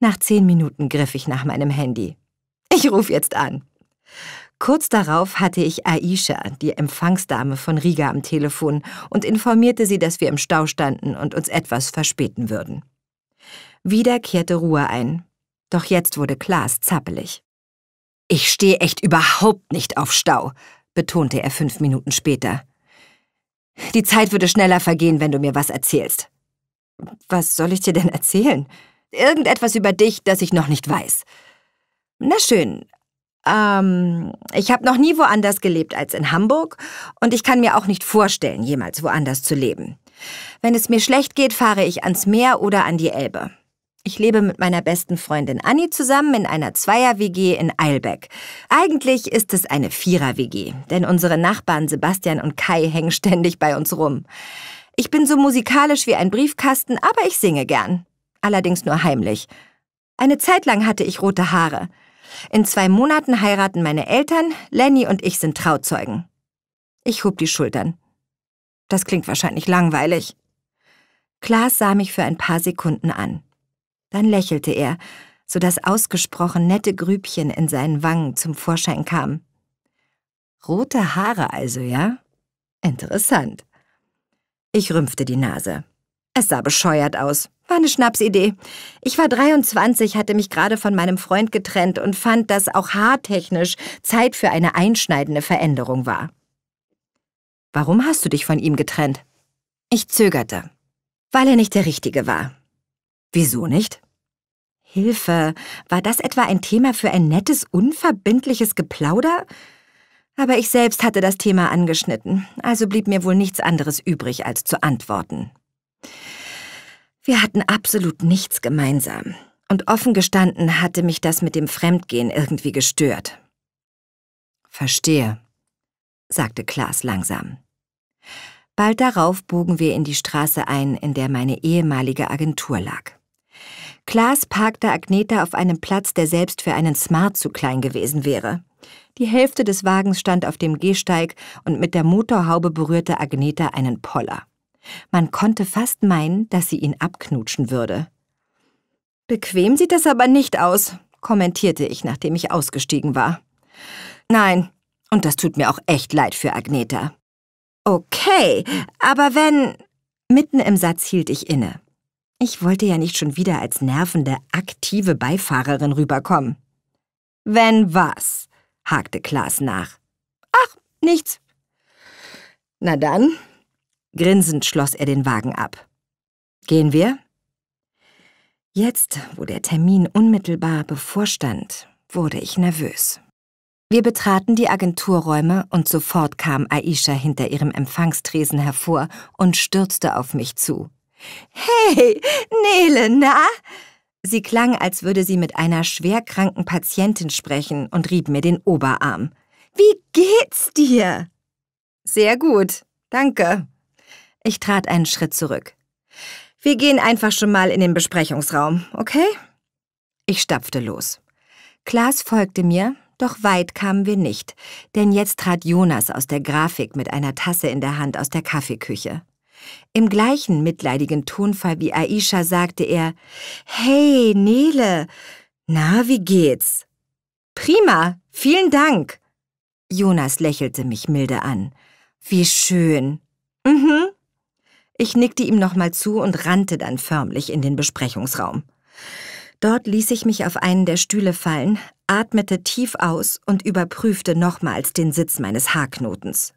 Nach zehn Minuten griff ich nach meinem Handy. Ich rufe jetzt an. Kurz darauf hatte ich Aisha, die Empfangsdame von Riga, am Telefon und informierte sie, dass wir im Stau standen und uns etwas verspäten würden. Wieder kehrte Ruhe ein. Doch jetzt wurde Klaas zappelig. Ich stehe echt überhaupt nicht auf Stau, betonte er fünf Minuten später. Die Zeit würde schneller vergehen, wenn du mir was erzählst. Was soll ich dir denn erzählen? Irgendetwas über dich, das ich noch nicht weiß. Na schön. Ähm, ich habe noch nie woanders gelebt als in Hamburg und ich kann mir auch nicht vorstellen, jemals woanders zu leben. Wenn es mir schlecht geht, fahre ich ans Meer oder an die Elbe. Ich lebe mit meiner besten Freundin Anni zusammen in einer Zweier-WG in Eilbeck. Eigentlich ist es eine Vierer-WG, denn unsere Nachbarn Sebastian und Kai hängen ständig bei uns rum. Ich bin so musikalisch wie ein Briefkasten, aber ich singe gern allerdings nur heimlich. Eine Zeit lang hatte ich rote Haare. In zwei Monaten heiraten meine Eltern, Lenny und ich sind Trauzeugen. Ich hob die Schultern. Das klingt wahrscheinlich langweilig. Klaas sah mich für ein paar Sekunden an. Dann lächelte er, so dass ausgesprochen nette Grübchen in seinen Wangen zum Vorschein kamen. Rote Haare also, ja? Interessant. Ich rümpfte die Nase. Es sah bescheuert aus. War eine Schnapsidee. Ich war 23, hatte mich gerade von meinem Freund getrennt und fand, dass auch haartechnisch Zeit für eine einschneidende Veränderung war. Warum hast du dich von ihm getrennt? Ich zögerte. Weil er nicht der Richtige war. Wieso nicht? Hilfe, war das etwa ein Thema für ein nettes, unverbindliches Geplauder? Aber ich selbst hatte das Thema angeschnitten, also blieb mir wohl nichts anderes übrig, als zu antworten. Wir hatten absolut nichts gemeinsam. Und offen gestanden hatte mich das mit dem Fremdgehen irgendwie gestört. Verstehe, sagte Klaas langsam. Bald darauf bogen wir in die Straße ein, in der meine ehemalige Agentur lag. Klaas parkte Agneta auf einem Platz, der selbst für einen Smart zu klein gewesen wäre. Die Hälfte des Wagens stand auf dem Gehsteig und mit der Motorhaube berührte Agneta einen Poller. Man konnte fast meinen, dass sie ihn abknutschen würde. Bequem sieht das aber nicht aus, kommentierte ich, nachdem ich ausgestiegen war. Nein, und das tut mir auch echt leid für Agneta. Okay, aber wenn... Mitten im Satz hielt ich inne. Ich wollte ja nicht schon wieder als nervende, aktive Beifahrerin rüberkommen. Wenn was? hakte Klaas nach. Ach, nichts. Na dann, Grinsend schloss er den Wagen ab. Gehen wir? Jetzt, wo der Termin unmittelbar bevorstand, wurde ich nervös. Wir betraten die Agenturräume und sofort kam Aisha hinter ihrem Empfangstresen hervor und stürzte auf mich zu. Hey, Nele, na? Sie klang, als würde sie mit einer schwerkranken Patientin sprechen und rieb mir den Oberarm. Wie geht's dir? Sehr gut, danke, ich trat einen Schritt zurück. Wir gehen einfach schon mal in den Besprechungsraum, okay? Ich stapfte los. Klaas folgte mir, doch weit kamen wir nicht, denn jetzt trat Jonas aus der Grafik mit einer Tasse in der Hand aus der Kaffeeküche. Im gleichen mitleidigen Tonfall wie Aisha sagte er, Hey, Nele, na, wie geht's? Prima, vielen Dank. Jonas lächelte mich milde an. Wie schön. Mhm, ich nickte ihm nochmal zu und rannte dann förmlich in den Besprechungsraum. Dort ließ ich mich auf einen der Stühle fallen, atmete tief aus und überprüfte nochmals den Sitz meines Haarknotens.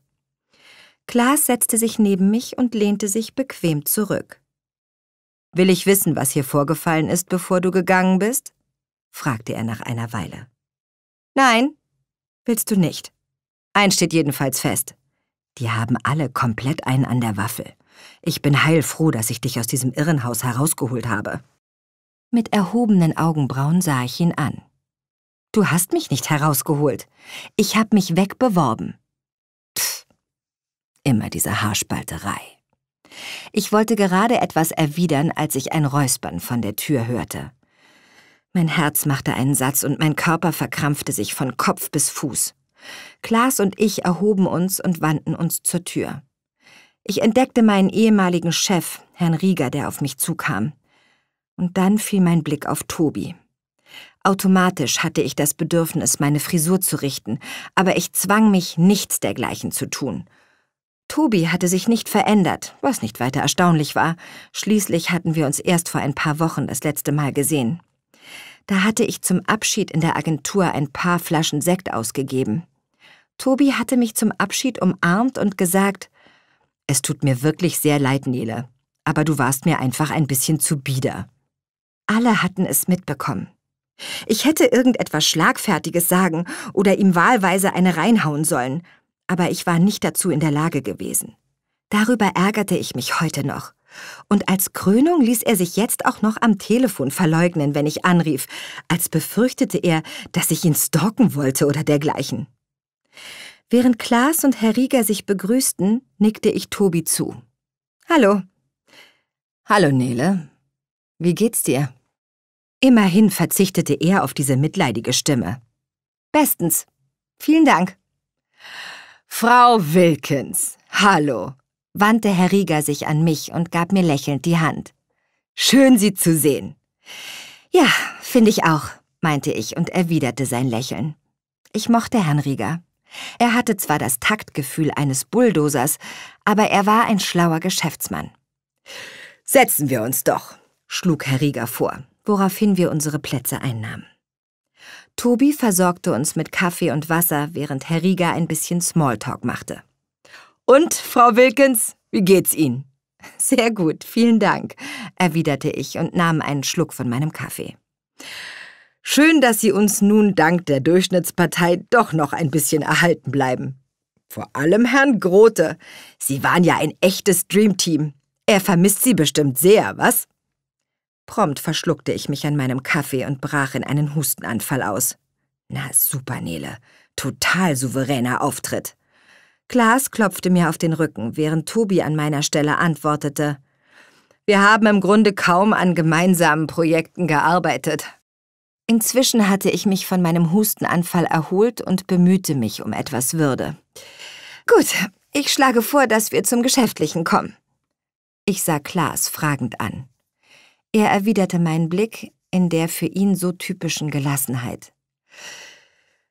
Klaas setzte sich neben mich und lehnte sich bequem zurück. Will ich wissen, was hier vorgefallen ist, bevor du gegangen bist? fragte er nach einer Weile. Nein, willst du nicht. Eins steht jedenfalls fest. Die haben alle komplett einen an der Waffel. Ich bin heilfroh, dass ich dich aus diesem Irrenhaus herausgeholt habe. Mit erhobenen Augenbrauen sah ich ihn an. Du hast mich nicht herausgeholt. Ich hab mich wegbeworben. Pff, immer diese Haarspalterei. Ich wollte gerade etwas erwidern, als ich ein Räuspern von der Tür hörte. Mein Herz machte einen Satz und mein Körper verkrampfte sich von Kopf bis Fuß. Klaas und ich erhoben uns und wandten uns zur Tür. Ich entdeckte meinen ehemaligen Chef, Herrn Rieger, der auf mich zukam. Und dann fiel mein Blick auf Tobi. Automatisch hatte ich das Bedürfnis, meine Frisur zu richten, aber ich zwang mich, nichts dergleichen zu tun. Tobi hatte sich nicht verändert, was nicht weiter erstaunlich war. Schließlich hatten wir uns erst vor ein paar Wochen das letzte Mal gesehen. Da hatte ich zum Abschied in der Agentur ein paar Flaschen Sekt ausgegeben. Tobi hatte mich zum Abschied umarmt und gesagt, es tut mir wirklich sehr leid, Nele, aber du warst mir einfach ein bisschen zu bieder. Alle hatten es mitbekommen. Ich hätte irgendetwas Schlagfertiges sagen oder ihm wahlweise eine reinhauen sollen, aber ich war nicht dazu in der Lage gewesen. Darüber ärgerte ich mich heute noch. Und als Krönung ließ er sich jetzt auch noch am Telefon verleugnen, wenn ich anrief, als befürchtete er, dass ich ihn stalken wollte oder dergleichen. Während Klaas und Herr Rieger sich begrüßten, nickte ich Tobi zu. Hallo. Hallo, Nele. Wie geht's dir? Immerhin verzichtete er auf diese mitleidige Stimme. Bestens. Vielen Dank. Frau Wilkins, hallo, wandte Herr Rieger sich an mich und gab mir lächelnd die Hand. Schön, Sie zu sehen. Ja, finde ich auch, meinte ich und erwiderte sein Lächeln. Ich mochte Herrn Rieger. Er hatte zwar das Taktgefühl eines Bulldozers, aber er war ein schlauer Geschäftsmann. Setzen wir uns doch, schlug Herr Rieger vor, woraufhin wir unsere Plätze einnahmen. Tobi versorgte uns mit Kaffee und Wasser, während Herr Rieger ein bisschen Smalltalk machte. Und, Frau Wilkins, wie geht's Ihnen? Sehr gut, vielen Dank, erwiderte ich und nahm einen Schluck von meinem Kaffee. Schön, dass Sie uns nun dank der Durchschnittspartei doch noch ein bisschen erhalten bleiben. Vor allem Herrn Grote. Sie waren ja ein echtes Dreamteam. Er vermisst Sie bestimmt sehr, was? Prompt verschluckte ich mich an meinem Kaffee und brach in einen Hustenanfall aus. Na super, Nele. Total souveräner Auftritt. Klaas klopfte mir auf den Rücken, während Tobi an meiner Stelle antwortete. Wir haben im Grunde kaum an gemeinsamen Projekten gearbeitet. Inzwischen hatte ich mich von meinem Hustenanfall erholt und bemühte mich um etwas Würde. Gut, ich schlage vor, dass wir zum Geschäftlichen kommen. Ich sah Klaas fragend an. Er erwiderte meinen Blick in der für ihn so typischen Gelassenheit.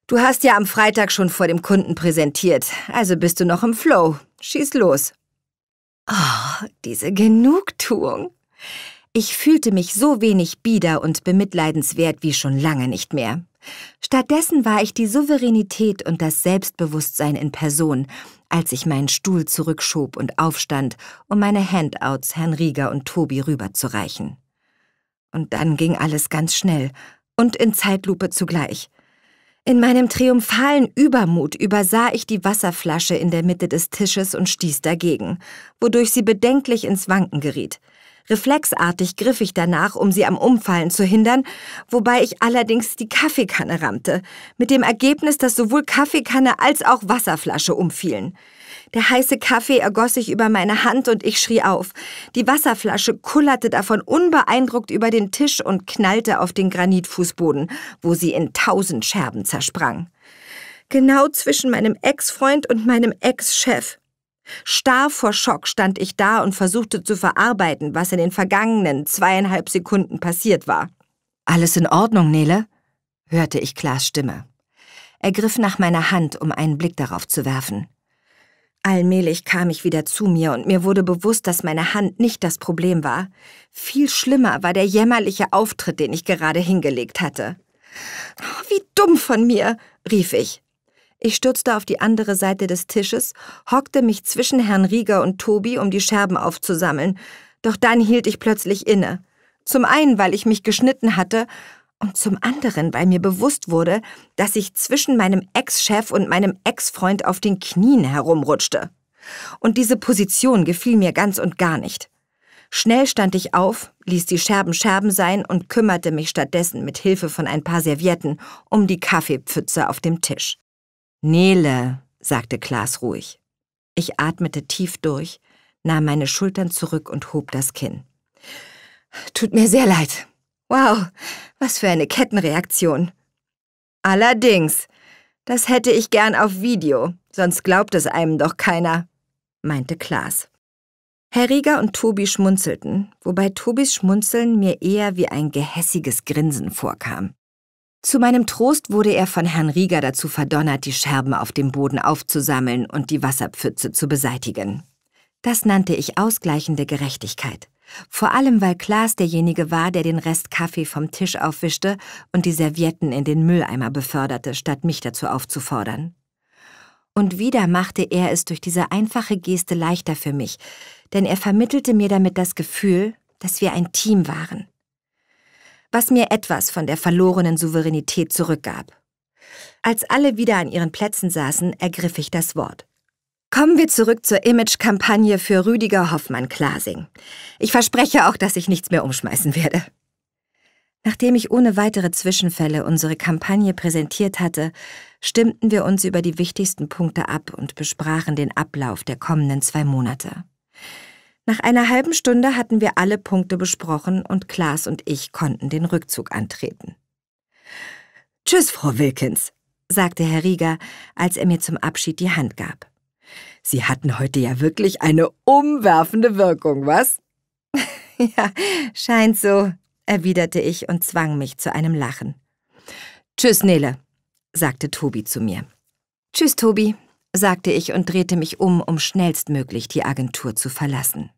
Du hast ja am Freitag schon vor dem Kunden präsentiert, also bist du noch im Flow. Schieß los. Oh, diese Genugtuung. Ich fühlte mich so wenig bieder und bemitleidenswert wie schon lange nicht mehr. Stattdessen war ich die Souveränität und das Selbstbewusstsein in Person, als ich meinen Stuhl zurückschob und aufstand, um meine Handouts Herrn Rieger und Tobi rüberzureichen. Und dann ging alles ganz schnell und in Zeitlupe zugleich. In meinem triumphalen Übermut übersah ich die Wasserflasche in der Mitte des Tisches und stieß dagegen, wodurch sie bedenklich ins Wanken geriet. Reflexartig griff ich danach, um sie am Umfallen zu hindern, wobei ich allerdings die Kaffeekanne rammte, mit dem Ergebnis, dass sowohl Kaffeekanne als auch Wasserflasche umfielen. Der heiße Kaffee ergoss sich über meine Hand und ich schrie auf. Die Wasserflasche kullerte davon unbeeindruckt über den Tisch und knallte auf den Granitfußboden, wo sie in tausend Scherben zersprang. Genau zwischen meinem Ex-Freund und meinem Ex-Chef. Starr vor Schock stand ich da und versuchte zu verarbeiten, was in den vergangenen zweieinhalb Sekunden passiert war. Alles in Ordnung, Nele? hörte ich Klaas Stimme. Er griff nach meiner Hand, um einen Blick darauf zu werfen. Allmählich kam ich wieder zu mir und mir wurde bewusst, dass meine Hand nicht das Problem war. Viel schlimmer war der jämmerliche Auftritt, den ich gerade hingelegt hatte. Oh, wie dumm von mir, rief ich. Ich stürzte auf die andere Seite des Tisches, hockte mich zwischen Herrn Rieger und Tobi, um die Scherben aufzusammeln. Doch dann hielt ich plötzlich inne. Zum einen, weil ich mich geschnitten hatte, und zum anderen, weil mir bewusst wurde, dass ich zwischen meinem Ex-Chef und meinem Ex-Freund auf den Knien herumrutschte. Und diese Position gefiel mir ganz und gar nicht. Schnell stand ich auf, ließ die Scherben Scherben sein und kümmerte mich stattdessen mit Hilfe von ein paar Servietten um die Kaffeepfütze auf dem Tisch. Nele, sagte Klaas ruhig. Ich atmete tief durch, nahm meine Schultern zurück und hob das Kinn. Tut mir sehr leid. Wow, was für eine Kettenreaktion. Allerdings, das hätte ich gern auf Video, sonst glaubt es einem doch keiner, meinte Klaas. Herr Rieger und Tobi schmunzelten, wobei Tobis Schmunzeln mir eher wie ein gehässiges Grinsen vorkam. Zu meinem Trost wurde er von Herrn Rieger dazu verdonnert, die Scherben auf dem Boden aufzusammeln und die Wasserpfütze zu beseitigen. Das nannte ich ausgleichende Gerechtigkeit. Vor allem, weil Klaas derjenige war, der den Rest Kaffee vom Tisch aufwischte und die Servietten in den Mülleimer beförderte, statt mich dazu aufzufordern. Und wieder machte er es durch diese einfache Geste leichter für mich, denn er vermittelte mir damit das Gefühl, dass wir ein Team waren was mir etwas von der verlorenen Souveränität zurückgab. Als alle wieder an ihren Plätzen saßen, ergriff ich das Wort. Kommen wir zurück zur Image-Kampagne für Rüdiger Hoffmann-Klasing. Ich verspreche auch, dass ich nichts mehr umschmeißen werde. Nachdem ich ohne weitere Zwischenfälle unsere Kampagne präsentiert hatte, stimmten wir uns über die wichtigsten Punkte ab und besprachen den Ablauf der kommenden zwei Monate. Nach einer halben Stunde hatten wir alle Punkte besprochen und Klaas und ich konnten den Rückzug antreten. Tschüss, Frau Wilkins, sagte Herr Rieger, als er mir zum Abschied die Hand gab. Sie hatten heute ja wirklich eine umwerfende Wirkung, was? ja, scheint so, erwiderte ich und zwang mich zu einem Lachen. Tschüss, Nele, sagte Tobi zu mir. Tschüss, Tobi, sagte ich und drehte mich um, um schnellstmöglich die Agentur zu verlassen.